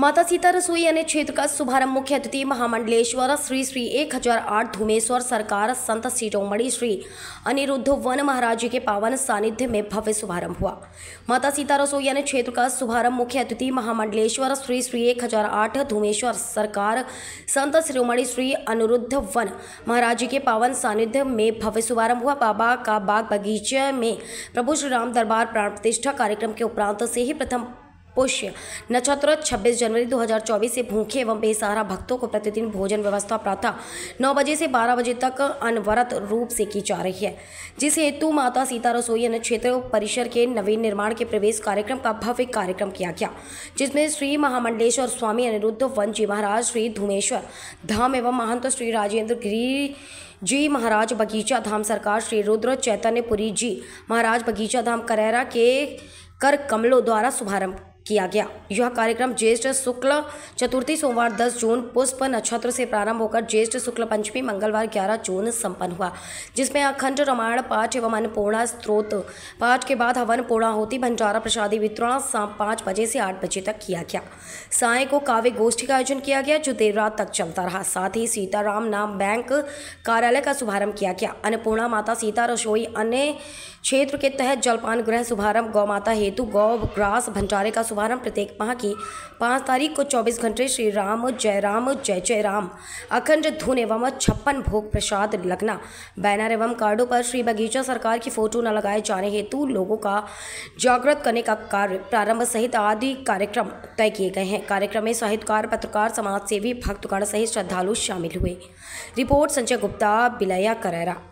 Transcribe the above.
माता सीता रसोई अन्य क्षेत्र का शुभारंभ मुख्य अतिथि महामंडलेश्वर श्री श्री एक हजार आठ धूमेश्वर सरकार संत शिरोमणि श्री अनिरुद्ध वन महाराज जी के पावन सानिध्य में भव्य शुभारंभ हुआ माता सीता रसोई अन्य क्षेत्र का शुभारंभ मुख्य अतिथि महामंडलेश्वर श्री श्री एक हजार आठ धूमेश्वर सरकार संत शिरोमणि श्री अनिरुद्ध वन महाराज जी के पावन सानिध्य में भव्य शुभारंभ हुआ बाबा का बाग बगीचे में प्रभु श्री राम दरबार प्राण प्रतिष्ठा कार्यक्रम के उपरांत से ही प्रथम पुष्य नक्षत्र 26 जनवरी 2024 से भूखे एवं बेसहारा भक्तों को प्रतिदिन भोजन व्यवस्था प्रातः 9 बजे से 12 बजे तक अनवरत रूप से की जा रही है जिस हेतु माता सीता रसोई क्षेत्र परिसर के नवीन निर्माण के प्रवेश कार्यक्रम का भव्य कार्यक्रम किया गया जिसमें श्री महामंडलेश्वर स्वामी अनिरुद्ध वन जी महाराज श्री धूमेश्वर धाम एवं महंत श्री राजेंद्र गिरी जी महाराज बगीचा धाम सरकार श्री रुद्र चैतन्यपुरी जी महाराज बगीचा धाम करैरा के कर कमलों द्वारा शुभारंभ किया गया यह कार्यक्रम ज्येष्ठ शुक्ल चतुर्थी सोमवार 10 जून पुष्प नक्षत्र से प्रारंभ होकर ज्येष्ठ शुक्ल पंचमी मंगलवार 11 जून संपन्न हुआ जिसमें अखंड रामायण पाठ एवं अन्नपूर्णा स्त्रोत पाठ के बाद हवन पूर्णाहुति भंडारा प्रसादी वितरण शाम पाँच बजे से आठ बजे तक किया गया साय को काव्य गोष्ठी का आयोजन किया गया जो देर रात तक चलता रहा साथ ही सीताराम नाम बैंक कार्यालय का शुभारंभ किया गया अन्नपूर्णा माता सीता रसोई अन्य क्षेत्र के तहत जलपान गृह शुभारंभ गौ माता हेतु गौ ग्रास भंडारे का शुभारंभ प्रत्येक माह की पाँच तारीख को चौबीस घंटे श्री राम जय राम जय जय राम अखंड धुन एवं छप्पन भोग प्रसाद लगना बैनर एवं कार्डों पर श्री बगीचा सरकार की फोटो न लगाए जाने हेतु लोगों का जागृत करने का कार्य प्रारंभ सहित आदि कार्यक्रम तय किए गए हैं कार्यक्रम में साहित्यकार पत्रकार समाज सेवी भक्तगण सहित श्रद्धालु शामिल हुए रिपोर्ट संजय गुप्ता बिलया करैरा